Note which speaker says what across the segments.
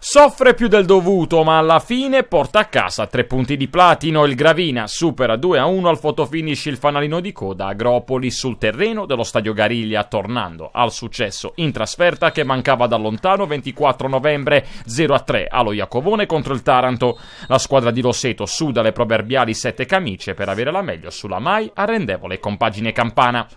Speaker 1: Soffre più del dovuto, ma alla fine porta a casa tre punti di platino. Il Gravina supera 2-1 a al fotofinish il fanalino di coda Agropoli sul terreno dello stadio Gariglia, tornando al successo in trasferta che mancava da lontano 24 novembre 0-3 a allo Iacovone contro il Taranto. La squadra di Rosseto suda le proverbiali sette camicie per avere la meglio sulla mai arrendevole compagine campana.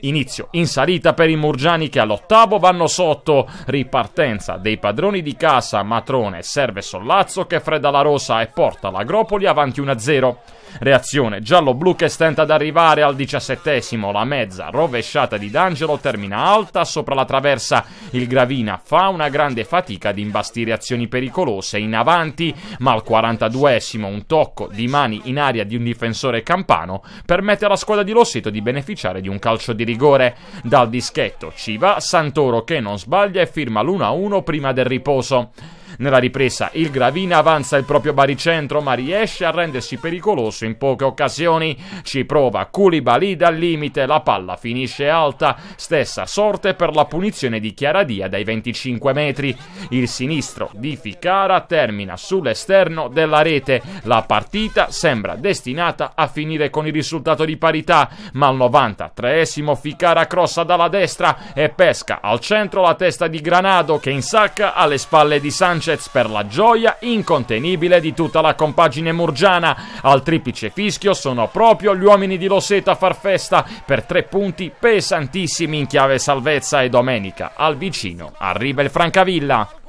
Speaker 1: Inizio in salita per i Murgiani che all'ottavo vanno sotto. Ripartenza dei padroni di casa. Matrone serve Sollazzo che fredda la rosa e porta l'Agropoli avanti 1-0. Reazione giallo-blu che stenta ad arrivare al diciassettesimo. La mezza rovesciata di D'Angelo termina alta sopra la traversa. Il Gravina fa una grande fatica ad imbastire azioni pericolose in avanti, ma al 42esimo un tocco di mani in aria di un difensore campano permette alla squadra di Rossito di beneficiare di un calcio di di rigore dal dischetto. Ci va Santoro che non sbaglia e firma l'1-1 prima del riposo. Nella ripresa il Gravina avanza il proprio baricentro ma riesce a rendersi pericoloso in poche occasioni. Ci prova Koulibaly dal limite, la palla finisce alta. Stessa sorte per la punizione di Chiaradia dai 25 metri. Il sinistro di Ficara termina sull'esterno della rete. La partita sembra destinata a finire con il risultato di parità, ma al 93esimo Ficara crossa dalla destra e pesca al centro la testa di Granado che insacca alle spalle di Sanchez. Sanchez per la gioia incontenibile di tutta la compagine murgiana. Al triplice fischio sono proprio gli uomini di Loseta a far festa per tre punti pesantissimi in chiave salvezza e domenica. Al vicino arriva il Francavilla.